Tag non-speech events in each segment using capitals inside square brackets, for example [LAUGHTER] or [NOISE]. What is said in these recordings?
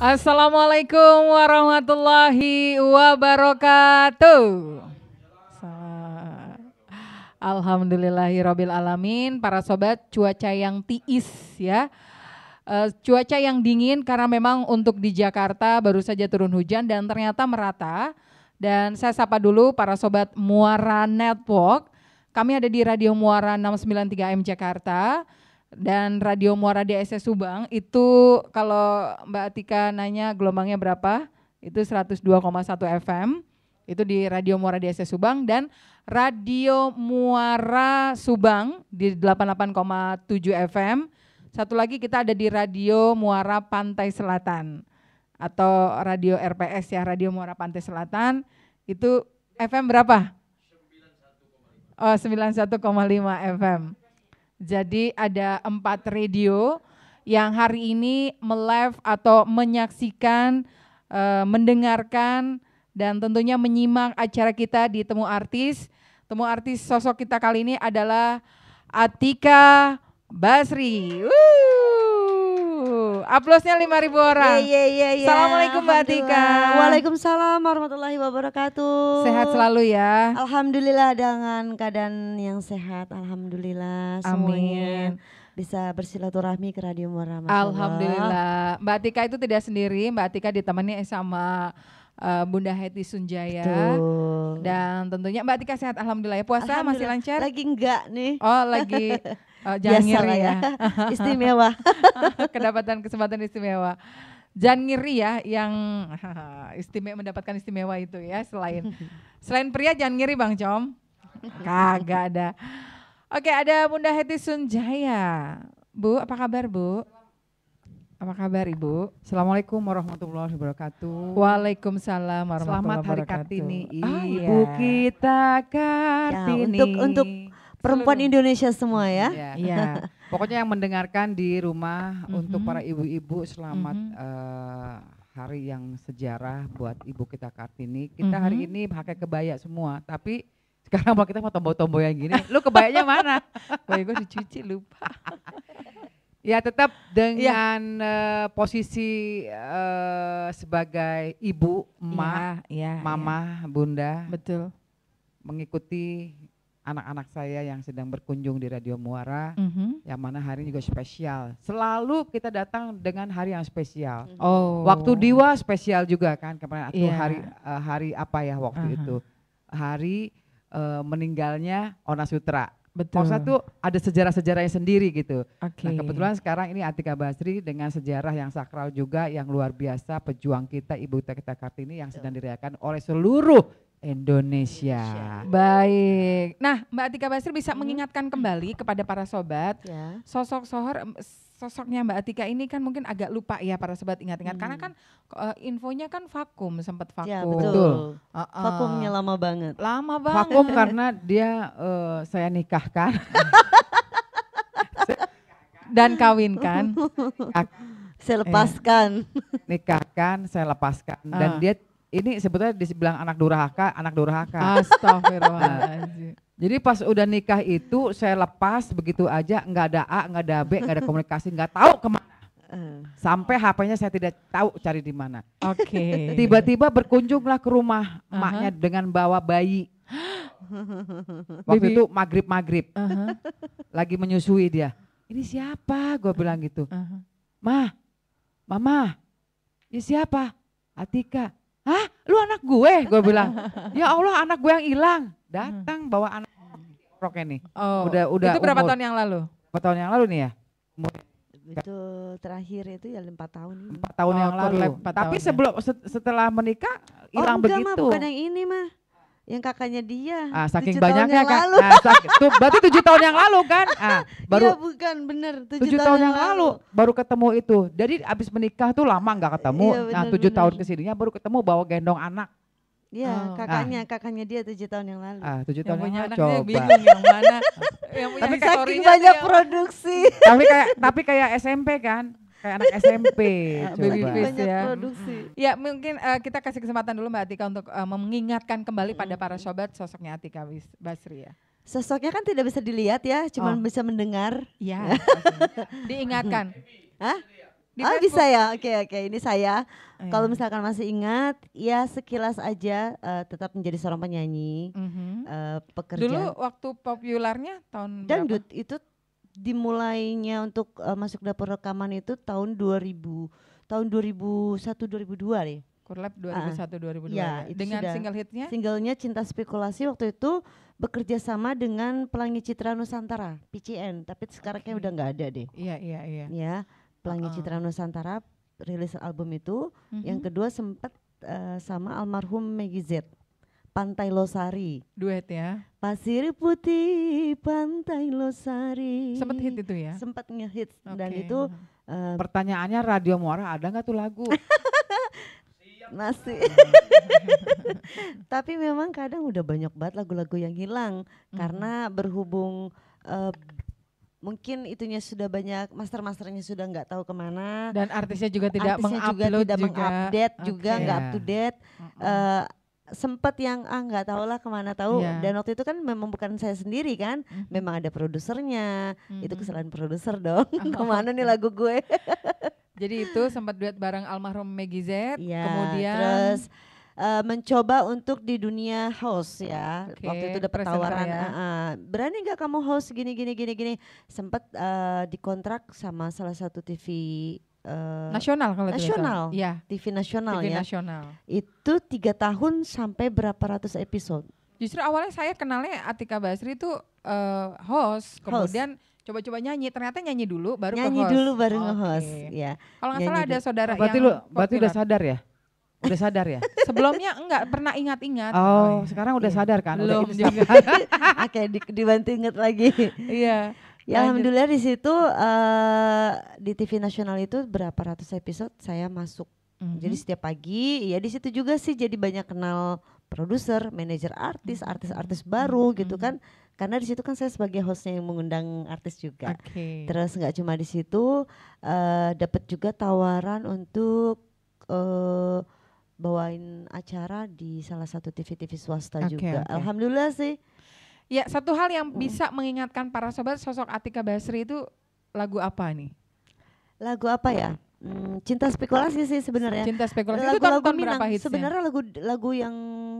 Assalamualaikum warahmatullahi wabarakatuh. Alhamdulillahirabbil alamin. Para sobat, cuaca yang tiis ya. Eh, cuaca yang dingin karena memang untuk di Jakarta baru saja turun hujan dan ternyata merata. Dan saya sapa dulu para sobat Muara Network. Kami ada di Radio Muara 693M Jakarta dan Radio Muara di SS e Subang itu kalau Mbak Atika nanya gelombangnya berapa itu 102,1 FM itu di Radio Muara di SS e Subang dan Radio Muara Subang di 88,7 FM satu lagi kita ada di Radio Muara Pantai Selatan atau Radio RPS ya Radio Muara Pantai Selatan itu FM berapa? Oh 91,5 FM jadi ada empat radio yang hari ini melive atau menyaksikan, eh, mendengarkan dan tentunya menyimak acara kita di Temu Artis. Temu Artis sosok kita kali ini adalah Atika Basri. Woo! Aplausnya 5000 orang. Iya yeah, iya yeah, iya. Yeah, Assalamualaikum Mbak Tika. Waalaikumsalam warahmatullahi wabarakatuh. Sehat selalu ya. Alhamdulillah dengan keadaan yang sehat. Alhamdulillah semuanya. Amin bisa bersilaturahmi ke Radio Muara. Alhamdulillah. Mbak Tika itu tidak sendiri, Mbak Tika ditemani sama uh, Bunda Heti Sunjaya Betul. dan tentunya Mbak Tika sehat alhamdulillah ya puasa alhamdulillah. masih lancar lagi enggak nih oh lagi uh, [LAUGHS] jangan ya, ya. [LAUGHS] istimewa [LAUGHS] kedapatan kesempatan istimewa jangan ngiri ya yang istimewa mendapatkan istimewa itu ya selain selain pria jangan ngiri Bang Com kagak ada Oke, ada Bunda Heti Sunjaya. Bu, apa kabar, Bu? Apa kabar Ibu? Assalamualaikum warahmatullahi wabarakatuh. Waalaikumsalam warahmatullahi wabarakatuh. Selamat Hari Kartini ah, iya. Ibu kita ya, Kartini. Ya, untuk untuk perempuan Seluruh. Indonesia semua ya. Iya. Ya. [LAUGHS] Pokoknya yang mendengarkan di rumah mm -hmm. untuk para ibu-ibu selamat mm -hmm. uh, hari yang sejarah buat ibu kita Kartini. Kita mm -hmm. hari ini pakai kebaya semua, tapi sekarang kalau [LAUGHS] kita mau tombol-tombol yang gini, [LAUGHS] lu kebayanya mana? Kebaya gue dicuci lupa. Ya tetap iya. dengan ya. Uh, posisi uh, sebagai ibu, emak, ya, ya, mama, ya. bunda. Betul. Mengikuti anak-anak saya yang sedang berkunjung di Radio Muara, mm -hmm. yang mana hari ini juga spesial. Selalu kita datang dengan hari yang spesial. Mhm. Oh. Waktu Diwa spesial juga kan kemarin yeah. itu iya. hari uh, hari apa ya waktu uh -huh. itu? Hari uh, meninggalnya Ona Sutra. Betul. Maksudnya tuh ada sejarah-sejarahnya sendiri gitu. Okay. Nah kebetulan sekarang ini Atika Basri dengan sejarah yang sakral juga yang luar biasa pejuang kita Ibu Kita Kartini yang sedang dirayakan oleh seluruh Indonesia. Indonesia. Baik. Nah Mbak Atika Basri bisa hmm. mengingatkan kembali kepada para sobat yeah. sosok sohor sosoknya Mbak Atika ini kan mungkin agak lupa ya para sobat ingat-ingat hmm. karena kan uh, infonya kan vakum sempat ya, vakum. Ya, betul. betul. Uh, uh, Vakumnya lama banget. Lama banget. Vakum karena dia uh, saya nikahkan. [LAUGHS] dan kawinkan. [LAUGHS] saya lepaskan. Eh, nikahkan, saya lepaskan uh. dan eh. dia ini sebetulnya dibilang anak durhaka, anak durhaka. Astagfirullahaladzim. Nah, jadi pas udah nikah itu saya lepas begitu aja, nggak ada A, nggak ada B, nggak ada komunikasi, nggak tahu kemana. Eh. Sampai HP-nya saya tidak tahu cari di mana. Oke. Okay. Tiba-tiba berkunjunglah ke rumah uh-huh. maknya dengan bawa bayi. [GASPS] Waktu itu maghrib maghrib, uh-huh. lagi menyusui dia. Ini siapa? Gue bilang gitu. Uh-huh. Mah, mama, ini siapa? Atika lu anak gue gue bilang ya Allah anak gue yang hilang datang bawa anak rok ini. oh, udah udah itu berapa tahun yang lalu berapa tahun yang lalu nih ya umur, itu terakhir itu ya empat tahun empat tahun oh, yang lalu tapi ya. sebelum setelah menikah oh, hilang oh, enggak, begitu mah, bukan yang ini mah yang kakaknya dia. Ah, saking banyaknya kan. Lalu. Ah, sak, tuh, berarti tujuh tahun yang lalu kan? [LAUGHS] Ah, iya, baru. ya, bukan bener. Tujuh tahun, tahun yang lalu. lalu baru ketemu itu. Jadi abis menikah tuh lama nggak ketemu. ya, nah tujuh tahun kesininya baru ketemu bawa gendong anak. Iya, oh. kakaknya, ah. kakaknya dia tujuh tahun yang lalu. Ah, tujuh tahun yang, yang lalu. Coba. yang mana? [LAUGHS] yang punya tapi saking banyak produksi. tapi kayak, tapi kayak SMP kan, kayak anak SMP ah, baby face ya. Produksi. Ya mungkin uh, kita kasih kesempatan dulu Mbak Atika untuk uh, mengingatkan kembali pada hmm. para sobat sosoknya Atika Basri ya. Sosoknya kan tidak bisa dilihat ya, cuma oh. bisa mendengar. Ya. [LAUGHS] Diingatkan. Hah? Di oh bisa ya, oke okay, oke. Okay. Ini saya. Oh, iya. Kalau misalkan masih ingat, ya sekilas aja uh, tetap menjadi seorang penyanyi, mm -hmm. uh, pekerja. Dulu waktu populernya tahun dangdut berapa? itu dimulainya untuk uh, masuk dapur rekaman itu tahun 2000 tahun 2001 2002 deh. Kurlap 2001 uh, 2002. Ya, ya. Dengan sudah. single hitnya? Singlenya Cinta Spekulasi waktu itu bekerja sama dengan Pelangi Citra Nusantara PCN, tapi sekarang kayak udah nggak ada deh. Iya iya iya. Ya, Pelangi uh -uh. Citra Nusantara rilis album itu. Uh -huh. Yang mm-hmm. kedua sempat uh, eh, sama almarhum Megizet. Z. Pantai Losari. Duet ya. Pasir putih Pantai Losari. Sempat hit itu ya? Sempat ngehit okay. dan itu uh, pertanyaannya Radio Muara ada nggak tuh lagu? [LAUGHS] Masih. Tapi memang kadang udah banyak banget lagu-lagu yang hilang hmm. karena berhubung uh, mungkin itunya sudah banyak master-masternya sudah nggak tahu kemana dan artisnya juga tidak artisnya juga tidak juga. mengupdate okay. juga nggak up to date -uh. uh sempat yang ah nggak tahu lah kemana tahu yeah. dan waktu itu kan memang bukan saya sendiri kan mhm. memang ada produsernya mm. itu mhm. kesalahan produser dong oh. [LAUGHS] kemana nih lagu gue [LAUGHS] jadi itu sempat duet bareng almarhum Meggy Z yeah, kemudian terus uh, mencoba untuk di dunia host ya. Okay, Waktu itu dapat tawaran, ya. uh, berani nggak kamu host gini gini gini gini. Sempat uh, eh, dikontrak sama salah satu TV uh, nasional kalau nasional, ya. TV nasional TV ya. nasional. Itu tiga tahun sampai berapa ratus episode? Justru awalnya saya kenalnya Atika Basri itu uh, eh, host, kemudian coba-coba nyanyi, ternyata nyanyi dulu baru nyanyi ke-host. dulu baru ngehost nge-host, ya. Kalau nggak salah ada saudara berarti yang lu, berarti udah sadar ya? Udah sadar ya? [LAUGHS] Sebelumnya enggak pernah ingat-ingat. Oh, oh iya. sekarang udah iya. sadar kan? Belum juga. [LAUGHS] Oke, dibantu ingat lagi. Iya. Ya Lanjut. alhamdulillah di situ uh, di TV nasional itu berapa ratus episode saya masuk. Mm-hmm. Jadi mhm. setiap pagi ya di situ juga sih jadi banyak kenal produser, manajer artis, mhm. artis-artis baru mm-hmm. gitu kan. Karena di situ kan saya sebagai hostnya yang mengundang artis juga. Okay. Terus nggak cuma di situ uh, dapat juga tawaran untuk uh, bawain acara di salah satu TV-TV swasta okay, juga. Okay. Alhamdulillah sih. Ya, satu hal yang mm. bisa mengingatkan para sobat sosok Atika Basri itu lagu apa nih? lagu apa ya? Hmm. hmm, cinta spekulasi sih sebenarnya. Cinta spekulasi lagu, itu tahun, lagu tahun Minang. berapa hitsnya? Sebenarnya lagu lagu yang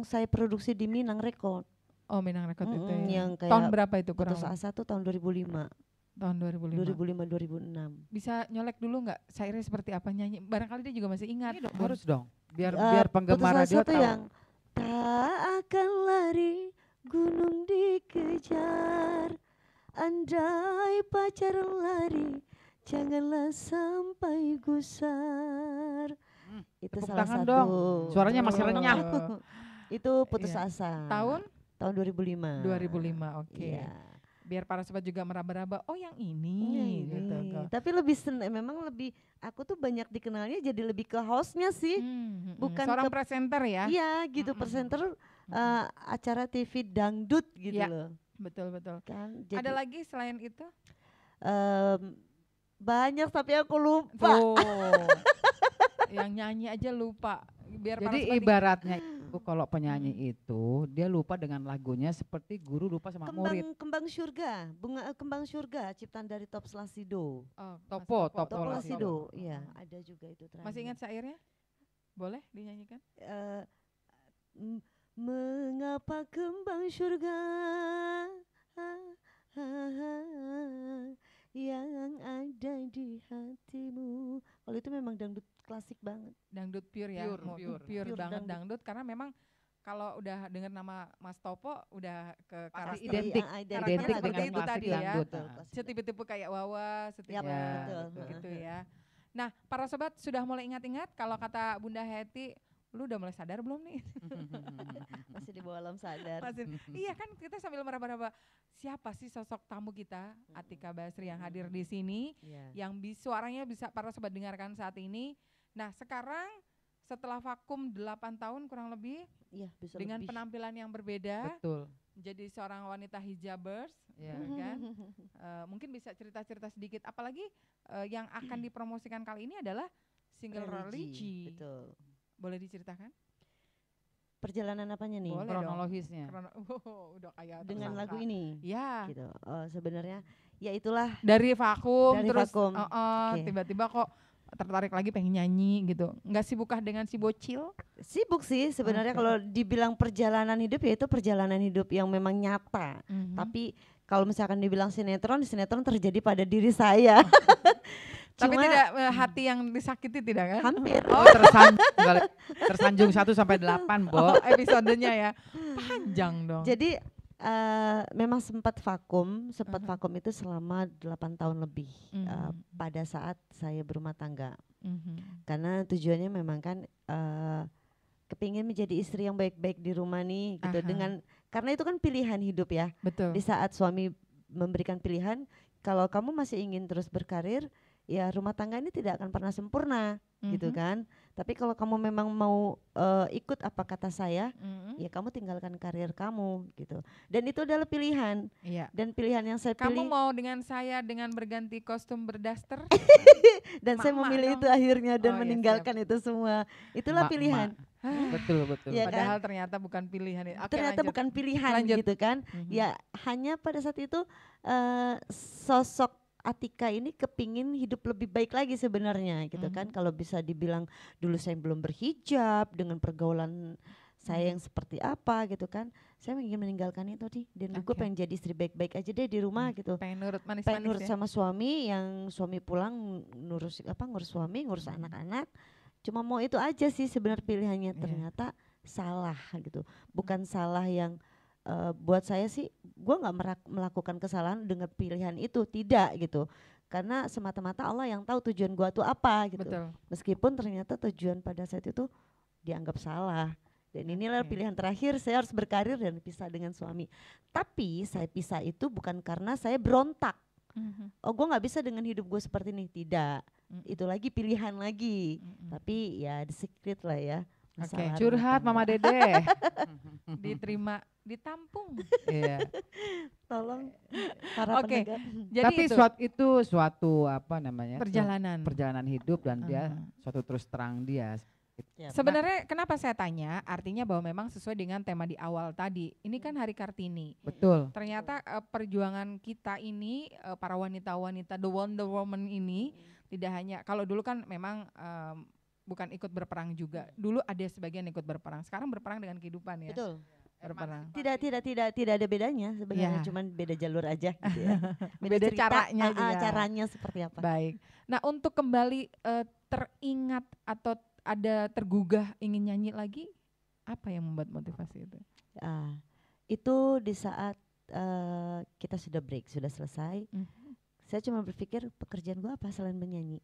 saya produksi di Minang Record. Oh Minang Record mm -hmm, itu. Ya. Yang kayak tahun berapa itu kurang? Putus asa tuh tahun 2005. Tahun 2005. 2005 2006. Bisa nyolek dulu nggak syairnya seperti apa nyanyi? Barangkali dia juga masih ingat. Ini iya dong, harus dong. Biar uh, biar penggemar radio tahu. yang tak akan lari gunung dikejar andai pacar lari janganlah sampai gusar. Hmm, itu salah satu. Dong. Suaranya masih renyah. [LAUGHS] itu putus iya. asa. Tahun? Tahun 2005. 2005, oke. Okay. Iya. Biar para sobat juga meraba-raba, oh yang ini. Iya, gitu ini. Tapi lebih memang lebih aku tuh banyak dikenalnya jadi lebih ke hostnya sih, hmm, hmm, hmm. bukan seorang ke, presenter ya? Iya, gitu hmm, hmm, hmm. presenter Uh, acara TV dangdut gitu ya, loh. Betul betul. Kan, Ada lagi selain itu? Um, banyak tapi aku lupa. Oh. yang nyanyi aja lupa. Biar Jadi ibaratnya itu kalau penyanyi itu dia lupa dengan lagunya seperti guru lupa sama kembang, murid. Kembang surga, bunga eh, kembang surga ciptaan dari Top Slasido. Oh, topo, Topo, Topo Slasido. Oh. Iya, ada juga itu terakhir. Masih ingat syairnya? Boleh dinyanyikan? Uh, mengapa kembang surga? Ha, ha, ha, yang ada di hatimu. Kalau itu memang dangdut klasik banget. Dangdut pure ya, pure, pure. pure, pure banget dangdut. dangdut karena memang kalau udah dengar nama Mas Topo udah ke karakter identik, ya, identik, identik seperti itu tadi ya. Setipe-tipe kayak Wawa, setipe ya, betul. begitu ya. Nah, para sobat sudah mulai ingat-ingat kalau kata Bunda Heti lu udah mulai sadar belum nih? [LAUGHS] Masih di bawah alam sadar. Masih, [LAUGHS] iya kan kita sambil meraba-raba siapa sih sosok tamu kita Atika Basri yang hadir di sini, yeah. yang bi suaranya bisa para sobat dengarkan saat ini. Nah sekarang setelah vakum 8 tahun kurang lebih, yeah, bisa dengan lebih. penampilan yang berbeda, Betul. jadi seorang wanita hijabers, yeah. Ya kan? uh, [LAUGHS] mungkin bisa cerita-cerita sedikit. Apalagi uh, yang akan dipromosikan kali ini adalah single religi. religi. Betul boleh diceritakan? Perjalanan apanya nih? Boleh kronologisnya. Krono, [LAUGHS] oh, udah kayak dengan lagu ini. Ya. Gitu. Oh, sebenarnya ya itulah dari vakum dari terus vakum. Uh, eh, uh, eh, okay. tiba-tiba kok tertarik lagi pengen nyanyi gitu. Enggak sibukkah dengan si bocil? Sibuk sih sebenarnya okay. kalau dibilang perjalanan hidup ya itu perjalanan hidup yang memang nyata. Mm -hmm. Tapi kalau misalkan dibilang sinetron, sinetron terjadi pada diri saya. [LAUGHS] Tapi Cuma, tidak eh, hmm. hati yang disakiti tidak kan? Hampir. Oh, tersanjung, tersanjung 1 sampai 8, Bo. Oh, episodenya ya. Panjang dong. Jadi uh, memang sempat vakum, sempat uh -huh. vakum itu selama 8 tahun lebih uh -huh. uh, pada saat saya berumah tangga. Uh hmm. -huh. Karena tujuannya memang kan uh, kepingin menjadi istri yang baik-baik di rumah nih gitu uh -huh. dengan karena itu kan pilihan hidup ya. Betul. Di saat suami memberikan pilihan kalau kamu masih ingin terus berkarir, ya rumah tangga ini tidak akan pernah sempurna mm-hmm. gitu mhm. kan tapi kalau kamu memang mau uh, ikut apa kata saya mm-hmm. ya kamu tinggalkan karir kamu gitu dan itu adalah pilihan yeah. dan pilihan yang saya kamu pilih kamu mau dengan saya dengan berganti kostum berdaster [LAUGHS] dan mama saya memilih dong. itu akhirnya dan oh, iya, meninggalkan iya, itu semua itulah pilihan ah. betul betul ya padahal kan? ternyata bukan pilihan ya. okay, ternyata lanjut. bukan pilihan lanjut. gitu kan mm-hmm. ya hanya pada saat itu uh, sosok Atika ini kepingin hidup lebih baik lagi sebenarnya gitu mm -hmm. kan mhm. kalau bisa dibilang dulu saya belum berhijab dengan pergaulan saya mhm. yang seperti apa gitu kan saya ingin meninggalkan itu di dan okay. gue pengen jadi istri baik-baik aja deh di rumah hmm. gitu pengen nurut manis, -manis pengen nurut ya? sama suami yang suami pulang ngurus apa ngurus suami ngurus hmm. anak-anak hmm. cuma mau itu aja sih sebenarnya pilihannya iya. ternyata salah gitu hmm. bukan hmm. salah yang uh, buat saya sih gue nggak melakukan kesalahan dengan pilihan itu tidak gitu karena semata-mata Allah yang tahu tujuan gue tuh apa gitu Betul. meskipun ternyata tujuan pada saat itu dianggap salah dan inilah okay. pilihan terakhir saya harus berkarir dan pisah dengan suami tapi saya pisah itu bukan karena saya berontak mm-hmm. oh gue nggak bisa dengan hidup gue seperti ini tidak mm. itu lagi pilihan lagi mm-hmm. tapi ya di secret lah ya okay. curhat Mama Dede. [LAUGHS] Diterima, ditampung. Iya. Tolong Oke. Okay. Jadi Tapi itu. suatu itu suatu apa namanya? Perjalanan. Perjalanan hidup dan uh -huh. dia suatu terus terang dia. Iya, Sebenarnya kenapa saya tanya? Artinya bahwa memang sesuai dengan tema di awal tadi. Ini kan Hari Kartini. Betul. Ternyata uh, perjuangan kita ini uh, para wanita-wanita the wonder woman ini hmm. tidak hanya kalau dulu kan memang um, bukan ikut berperang juga. Dulu ada sebagian ikut berperang, sekarang berperang dengan kehidupan ya. Betul. Berperang. Tidak tidak tidak tidak ada bedanya sebenarnya, ya. cuman beda jalur aja gitu ya. [LAUGHS] Beda, beda cerita, caranya uh, juga. caranya seperti apa. Baik. Nah, untuk kembali uh, teringat atau ada tergugah ingin nyanyi lagi, apa yang membuat motivasi itu? Ah, itu di saat uh, kita sudah break, sudah selesai. Mm -hmm. Saya cuma berpikir pekerjaan gua apa selain menyanyi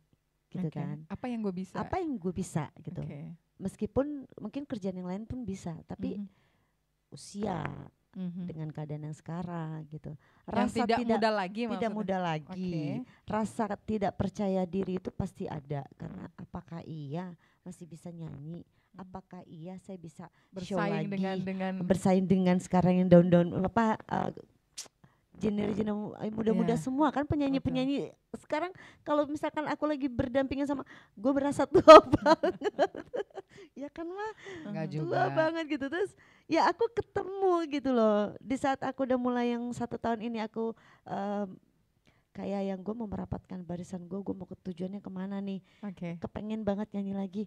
gitu okay. kan apa yang gue bisa apa yang gue bisa gitu okay. meskipun mungkin kerjaan yang lain pun bisa tapi mm-hmm. usia mm-hmm. dengan keadaan yang sekarang gitu rasa yang tidak, tidak muda lagi tidak muda lagi okay. rasa tidak percaya diri itu pasti ada karena mhm. apakah iya masih bisa nyanyi mhm. apakah iya saya bisa bersaing dengan dengan bersaing dengan sekarang yang down down apa uh, genre-genre eh, muda-muda yeah. semua kan penyanyi-penyanyi sekarang kalau misalkan aku lagi berdampingan sama gue berasa [LAUGHS] tua banget ya kan lah Enggak tua juga. banget gitu terus ya aku ketemu gitu loh di saat aku udah mulai yang satu tahun ini aku um, kayak yang gue mau merapatkan barisan gue gue mau ke tujuannya kemana nih okay. kepengen banget nyanyi lagi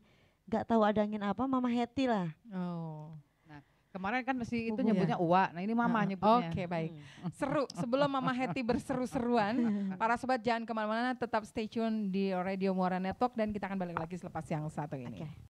nggak tahu ada angin apa mama Hetty lah oh Kemarin kan masih itu nyebutnya ya? Uwa. Nah, ini Mama uh, nyebutnya. Oke, okay, baik. Hmm. Seru. Sebelum Mama Hetty berseru-seruan, [LAUGHS] para sobat jangan kemana-mana, tetap stay tune di Radio Muara Network dan kita akan balik lagi selepas yang satu ini. Okay.